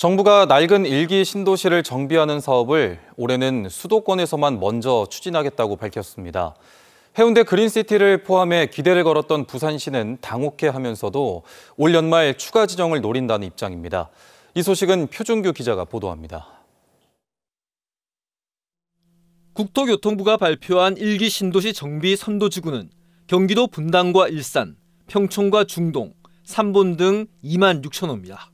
정부가 낡은 일기 신도시를 정비하는 사업을 올해는 수도권에서만 먼저 추진하겠다고 밝혔습니다. 해운대 그린시티를 포함해 기대를 걸었던 부산시는 당혹해 하면서도 올 연말 추가 지정을 노린다는 입장입니다. 이 소식은 표준규 기자가 보도합니다. 국토교통부가 발표한 일기 신도시 정비 선도지구는 경기도 분당과 일산, 평촌과 중동, 삼본 등 2만 6천 호입니다.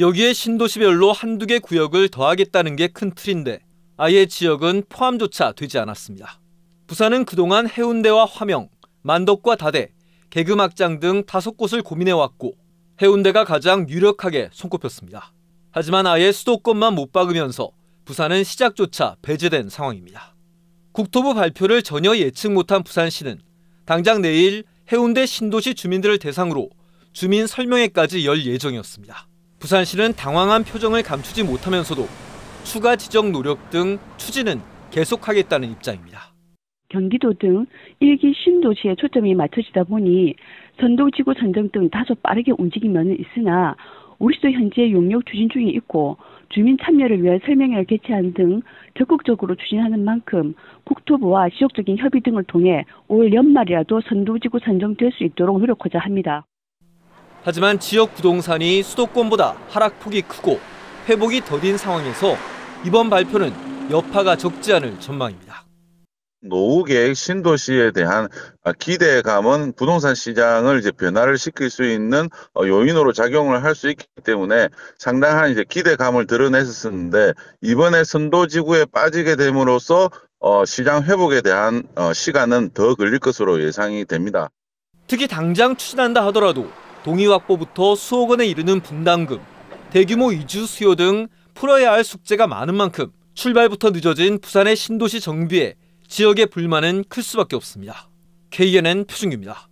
여기에 신도시별로 한두 개 구역을 더하겠다는 게 큰 틀인데 아예 지역은 포함조차 되지 않았습니다. 부산은 그동안 해운대와 화명, 만덕과 다대, 개그막장 등 다섯 곳을 고민해왔고 해운대가 가장 유력하게 손꼽혔습니다. 하지만 아예 수도권만 못 박으면서 부산은 시작조차 배제된 상황입니다. 국토부 발표를 전혀 예측 못한 부산시는 당장 내일 해운대 신도시 주민들을 대상으로 주민 설명회까지 열 예정이었습니다. 부산시는 당황한 표정을 감추지 못하면서도 추가 지정 노력 등 추진은 계속하겠다는 입장입니다. 경기도 등 일기 신도시에 초점이 맞춰지다 보니 선도지구 선정 등 다소 빠르게 움직이면 있으나 우리도 현재 용역 추진 중에 있고 주민 참여를 위한 설명회를 개최한 등 적극적으로 추진하는 만큼 국토부와 지속적인 협의 등을 통해 올 연말이라도 선도지구 선정될 수 있도록 노력하자 합니다. 하지만 지역 부동산이 수도권보다 하락폭이 크고 회복이 더딘 상황에서 이번 발표는 여파가 적지 않을 전망입니다. 노후 계획 신도시에 대한 기대감은 부동산 시장을 이제 변화를 시킬 수 있는 요인으로 작용을 할 수 있기 때문에 상당한 이제 기대감을 드러냈었는데 이번에 선도지구에 빠지게 됨으로써 어, 시장 회복에 대한 어, 시간은 더 걸릴 것으로 예상이 됩니다. 특히 당장 추진한다 하더라도 동의 확보부터 수억 원에 이르는 분담금, 대규모 이주 수요 등 풀어야 할 숙제가 많은 만큼 출발부터 늦어진 부산의 신도시 정비에 지역의 불만은 클 수밖에 없습니다. KNN 표준규입니다.